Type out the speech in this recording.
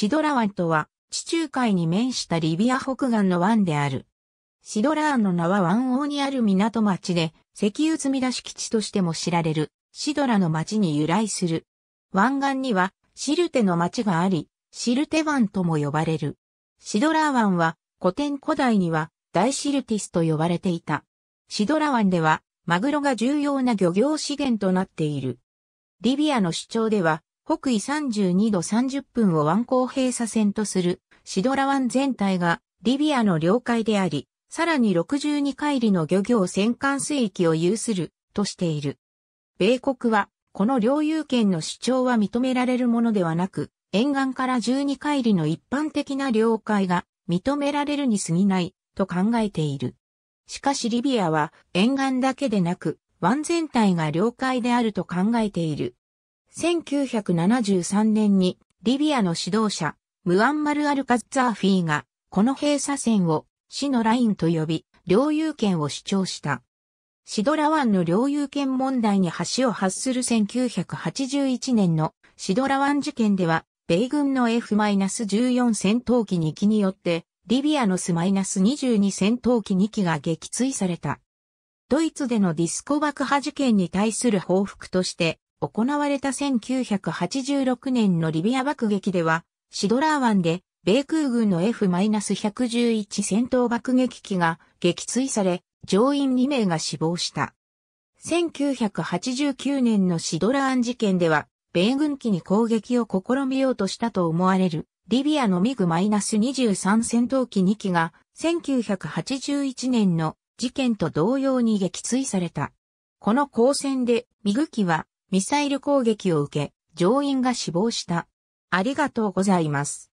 シドラ湾とは、地中海に面したリビア北岸の湾である。シドラーンの名は湾王にある港町で、石油積み出し基地としても知られる、シドラの町に由来する。湾岸には、シルテの町があり、シルテ湾とも呼ばれる。シドラー湾は、古典古代には、大シルティスと呼ばれていた。シドラ湾では、マグロが重要な漁業資源となっている。リビアの主張では、北緯32度30分を湾口閉鎖線とするシドラ湾全体がリビアの領海であり、さらに62海里の漁業戦艦水域を有するとしている。米国はこの領有権の主張は認められるものではなく、沿岸から12海里の一般的な領海が認められるに過ぎないと考えている。しかしリビアは沿岸だけでなく湾全体が領海であると考えている。1973年にリビアの指導者、ムアンマル・アルカッツァーフィーが、この閉鎖線を死のラインと呼び、領有権を主張した。シドラ湾の領有権問題に橋を発する1981年のシドラ湾事件では、米軍の F-14 戦闘機2機によって、リビアのス -22 戦闘機2機が撃墜された。ドイツでのディスコ爆破事件に対する報復として、行われた1986年のリビア爆撃では、シドラー湾で、米空軍の F-111 戦闘爆撃機が撃墜され、乗員2名が死亡した。1989年のシドラーン事件では、米軍機に攻撃を試みようとしたと思われる、リビアのミグ -23 戦闘機2機が、1981年の事件と同様に撃墜された。この交戦で、ミグ機はミサイル攻撃を受け、乗員が死亡した。ありがとうございます。